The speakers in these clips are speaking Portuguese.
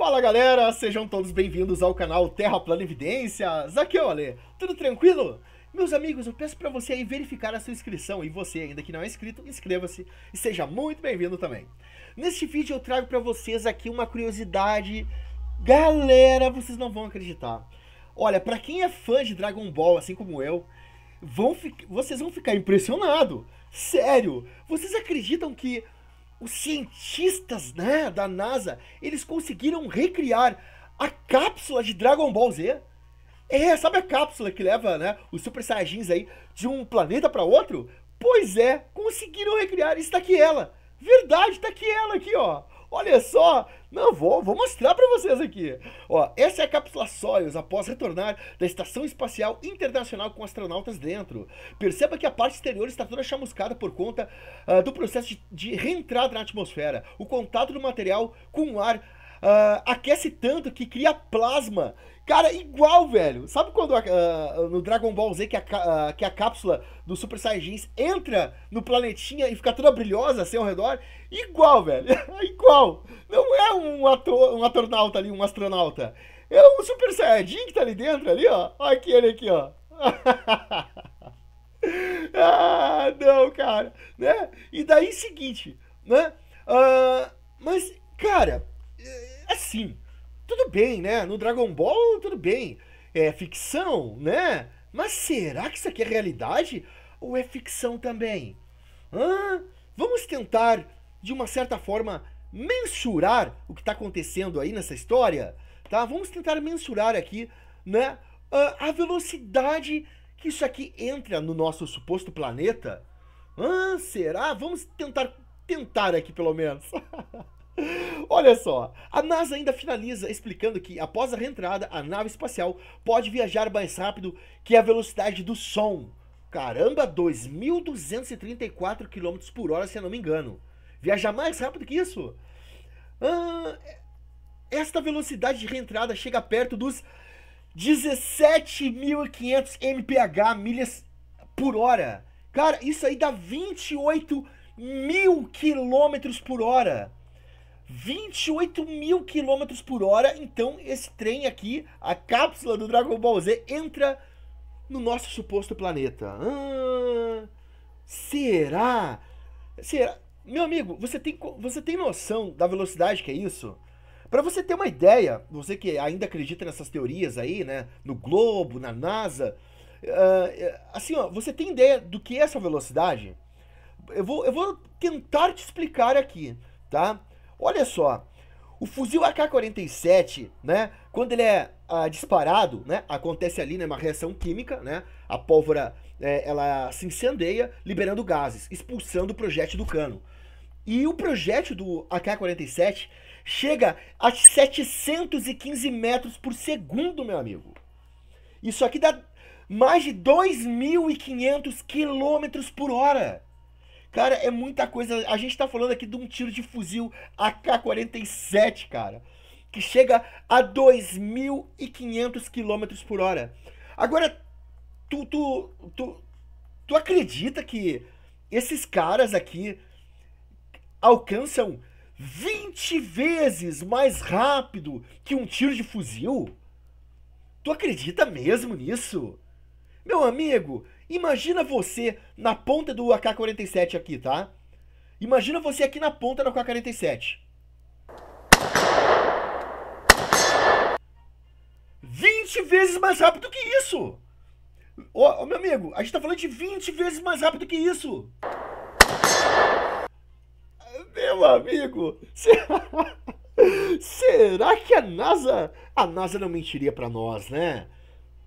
Fala galera, sejam todos bem-vindos ao canal Terra Plana Evidências. Aqui é o Ale, tudo tranquilo? Meus amigos, eu peço para você aí verificar a sua inscrição e você ainda que não é inscrito, inscreva-se e seja muito bem-vindo também. Neste vídeo eu trago para vocês aqui uma curiosidade. Galera, vocês não vão acreditar. Olha, para quem é fã de Dragon Ball, assim como eu, vão fi... vocês vão ficar impressionados. Sério, vocês acreditam que os cientistas né, da NASA, eles conseguiram recriar a cápsula de Dragon Ball Z. É, sabe a cápsula que leva né, os Super Saiyajins aí de um planeta para outro? Pois é, conseguiram recriar. está aqui ela. Verdade, está aqui ela aqui, ó. Olha só! Não, vou, vou mostrar para vocês aqui. Ó, essa é a cápsula Soyuz após retornar da Estação Espacial Internacional com astronautas dentro. Perceba que a parte exterior está toda chamuscada por conta uh, do processo de, de reentrada na atmosfera. O contato do material com o ar uh, aquece tanto que cria plasma. Cara, igual, velho. Sabe quando uh, no Dragon Ball Z que a, uh, que a cápsula do Super Saiyajin entra no planetinha e fica toda brilhosa assim ao redor? Igual, velho. igual. Não é um, ator, um astronauta ali, um astronauta. É um Super Saiyajin que tá ali dentro, ali, ó. Olha aquele aqui, ó. ah, não, cara. Né? E daí, seguinte, né? Uh, mas, cara, assim, tudo bem, né? No Dragon Ball, tudo bem. É ficção, né? Mas será que isso aqui é realidade? Ou é ficção também? Hã? Vamos tentar, de uma certa forma, mensurar o que está acontecendo aí nessa história? Tá? Vamos tentar mensurar aqui, né? a velocidade que isso aqui entra no nosso suposto planeta? será? Vamos tentar tentar aqui pelo menos. Olha só, a NASA ainda finaliza explicando que após a reentrada, a nave espacial pode viajar mais rápido que a velocidade do som. Caramba, 2.234 km por hora, se eu não me engano. Viajar mais rápido que isso? Ah, esta velocidade de reentrada chega perto dos 17.500 mph, milhas por hora. Cara, isso aí dá 28 mil quilômetros por hora. 28 mil quilômetros por hora. Então, esse trem aqui, a cápsula do Dragon Ball Z, entra no nosso suposto planeta. Ah, será? Será? Meu amigo, você tem, você tem noção da velocidade que é isso? Para você ter uma ideia, você que ainda acredita nessas teorias aí, né? No Globo, na NASA. Uh, assim, ó, você tem ideia do que é essa velocidade? Eu vou, eu vou tentar te explicar aqui, tá? Olha só, o fuzil AK-47, né, quando ele é ah, disparado, né, acontece ali né, uma reação química, né, a pólvora é, ela se incendeia, liberando gases, expulsando o projétil do cano. E o projétil do AK-47 chega a 715 metros por segundo, meu amigo. Isso aqui dá mais de 2.500 quilômetros por hora. Cara, é muita coisa. A gente tá falando aqui de um tiro de fuzil AK-47, cara, que chega a 2.500 km por hora. Agora, tu, tu, tu, tu acredita que esses caras aqui alcançam 20 vezes mais rápido que um tiro de fuzil? Tu acredita mesmo nisso? Meu amigo, Imagina você na ponta do AK-47 aqui, tá? Imagina você aqui na ponta do AK-47. 20 vezes mais rápido que isso! Ô, oh, meu amigo, a gente tá falando de 20 vezes mais rápido que isso! Meu amigo, será, será que a NASA... A NASA não mentiria para nós, né?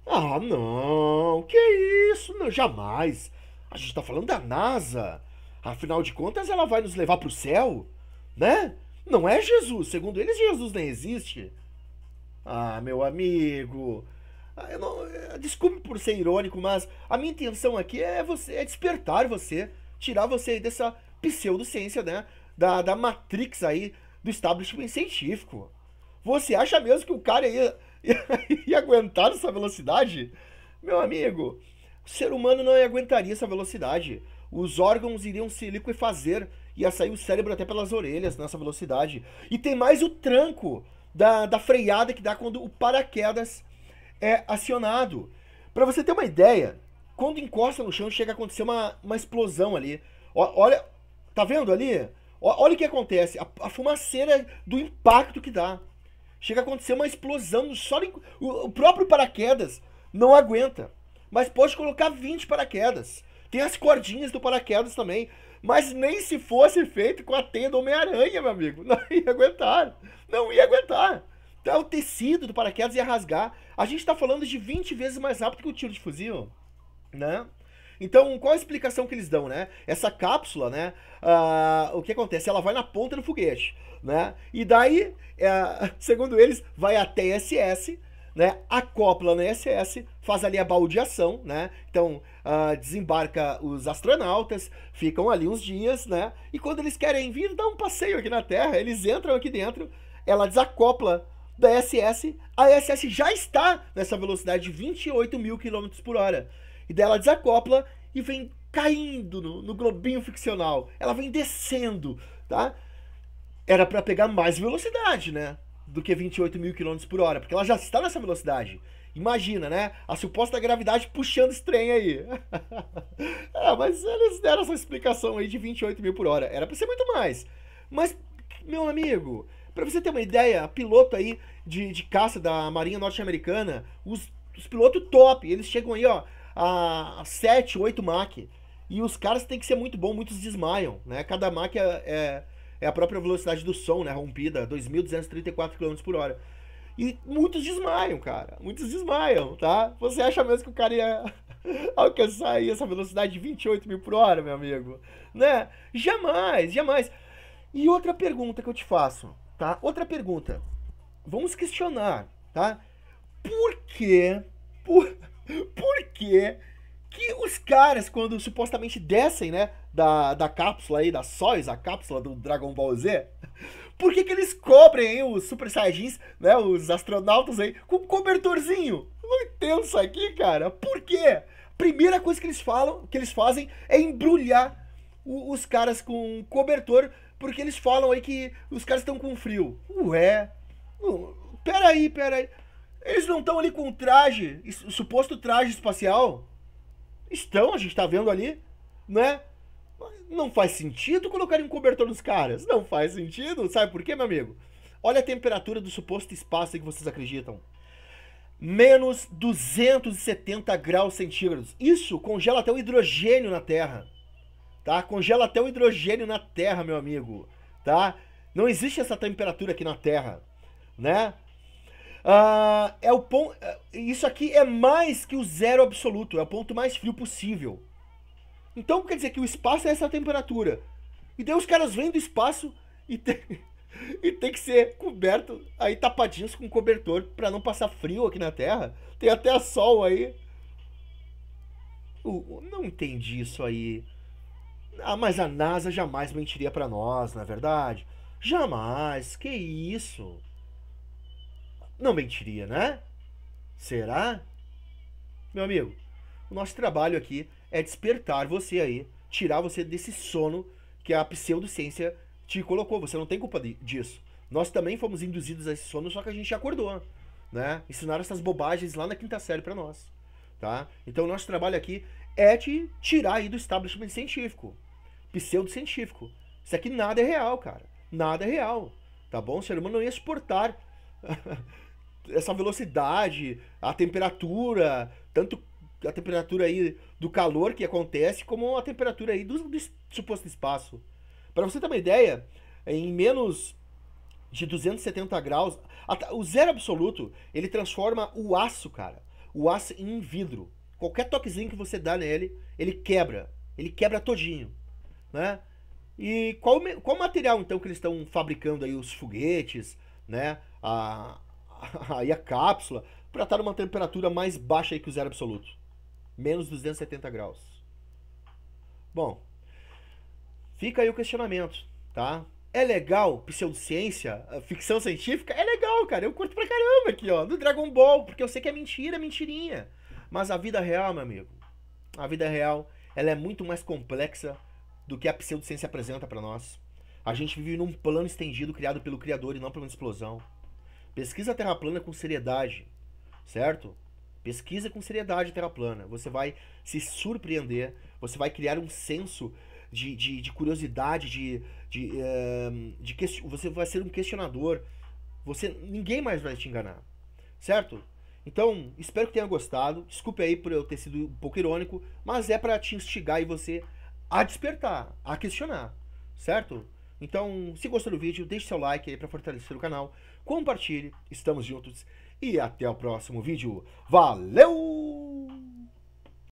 Ah, não, que isso, não, jamais. A gente tá falando da NASA. Afinal de contas, ela vai nos levar pro céu, né? Não é Jesus. Segundo eles, Jesus nem existe. Ah, meu amigo. Ah, não, eh, desculpe por ser irônico, mas a minha intenção aqui é você é despertar você, tirar você dessa pseudociência, né? Da, da matrix aí do establishment científico. Você acha mesmo que o cara aí e, aguentar essa velocidade, meu amigo, o ser humano não aguentaria essa velocidade. Os órgãos iriam se liquefazer, ia sair o cérebro até pelas orelhas nessa velocidade. E tem mais o tranco da, da freada que dá quando o paraquedas é acionado. Para você ter uma ideia, quando encosta no chão chega a acontecer uma, uma explosão ali. O, olha, tá vendo ali? O, olha o que acontece, a, a fumaceira do impacto que dá. Chega a acontecer uma explosão no solo, o, o próprio paraquedas não aguenta. Mas pode colocar 20 paraquedas. Tem as cordinhas do paraquedas também. Mas nem se fosse feito com a teia do Homem-Aranha, meu amigo. Não ia aguentar. Não ia aguentar. Então, o tecido do paraquedas ia rasgar. A gente está falando de 20 vezes mais rápido que o tiro de fuzil, né? Então, qual a explicação que eles dão, né? Essa cápsula, né? Uh, o que acontece? Ela vai na ponta do foguete, né? E daí, uh, segundo eles, vai até ISS, né? Acopla na ISS, faz ali a baldeação, né? Então, uh, desembarca os astronautas, ficam ali uns dias, né? E quando eles querem vir dar um passeio aqui na Terra, eles entram aqui dentro, ela desacopla da ISS, a ISS já está nessa velocidade de 28 mil quilômetros por hora. E daí ela desacopla e vem caindo no, no globinho ficcional. Ela vem descendo, tá? Era para pegar mais velocidade, né? Do que 28 mil km por hora, porque ela já está nessa velocidade. Imagina, né? A suposta gravidade puxando esse trem aí. ah, mas eles deram essa explicação aí de 28 mil por hora. Era para ser muito mais. Mas, meu amigo, para você ter uma ideia, piloto aí de, de caça da Marinha Norte-Americana, os, os pilotos top, eles chegam aí, ó, a 7, 8 Mach. E os caras têm que ser muito bom, muitos desmaiam, né? Cada Mach é, é, é a própria velocidade do som, né? Rompida, 2.234 km por hora. E muitos desmaiam, cara. Muitos desmaiam, tá? Você acha mesmo que o cara ia alcançar aí essa velocidade de 28 mil por hora, meu amigo? Né? Jamais, jamais. E outra pergunta que eu te faço, tá? Outra pergunta. Vamos questionar, tá? Por que... Por por quê? que os caras, quando supostamente descem, né, da, da cápsula aí, da Soyuz, a cápsula do Dragon Ball Z, por que, que eles cobrem aí os Super Saiyajins, né, os astronautas aí, com cobertorzinho? Não entendo isso aqui, cara. Por quê? Primeira coisa que eles falam, que eles fazem, é embrulhar o, os caras com cobertor, porque eles falam aí que os caras estão com frio. Ué, peraí, peraí. Eles não estão ali com traje, suposto traje espacial? Estão, a gente está vendo ali, né? Não faz sentido colocar um cobertor nos caras. Não faz sentido. Sabe por quê, meu amigo? Olha a temperatura do suposto espaço que vocês acreditam. Menos 270 graus centígrados. Isso congela até o hidrogênio na Terra. Tá? Congela até o hidrogênio na Terra, meu amigo. Tá? Não existe essa temperatura aqui na Terra, né? Ah, é o ponto. Ah, isso aqui é mais que o zero absoluto, é o ponto mais frio possível. Então quer dizer que o espaço é essa temperatura. E daí os caras vêm do espaço e tem, e tem que ser coberto, aí tapadinhos com cobertor para não passar frio aqui na Terra. Tem até sol aí. não entendi isso aí. Ah, mas a NASA jamais mentiria para nós, na é verdade. Jamais, que isso? não mentiria, né? Será? Meu amigo, o nosso trabalho aqui é despertar você aí, tirar você desse sono que a pseudociência te colocou. Você não tem culpa disso. Nós também fomos induzidos a esse sono, só que a gente acordou, né? Ensinaram essas bobagens lá na quinta série para nós, tá? Então, o nosso trabalho aqui é te tirar aí do establishment científico, pseudocientífico. Isso aqui nada é real, cara. Nada é real, tá bom? O ser humano não ia suportar essa velocidade, a temperatura, tanto a temperatura aí do calor que acontece, como a temperatura aí do, do suposto espaço. Para você ter uma ideia, em menos de 270 graus, o zero absoluto, ele transforma o aço, cara, o aço em vidro. Qualquer toquezinho que você dá nele, ele quebra, ele quebra todinho, né? E qual, qual material então que eles estão fabricando aí os foguetes, né? A, aí a cápsula para estar tá numa temperatura mais baixa aí que o zero absoluto. Menos 270 graus. Bom, fica aí o questionamento, tá? É legal pseudociência, eh, ficção científica? É legal, cara. Eu curto pra caramba aqui, ó, do Dragon Ball, porque eu sei que é mentira, mentirinha. Mas a vida real, meu amigo, a vida real, ela é muito mais complexa do que a pseudociência apresenta para nós. A gente vive num plano estendido criado pelo Criador e não por uma explosão. Pesquisa a Terra plana com seriedade, certo? Pesquisa com seriedade a Terra plana. Você vai se surpreender, você vai criar um senso de, de, de curiosidade, de, de, eh, de você vai ser um questionador. Você ninguém mais vai te enganar, certo? Então, espero que tenha gostado. Desculpe aí por eu ter sido um pouco irônico, mas é para te instigar e você a despertar, a questionar, certo? Então, se gostou do vídeo, deixe seu like aí para fortalecer o canal compartilhe, estamos juntos e até o próximo vídeo. Valeu!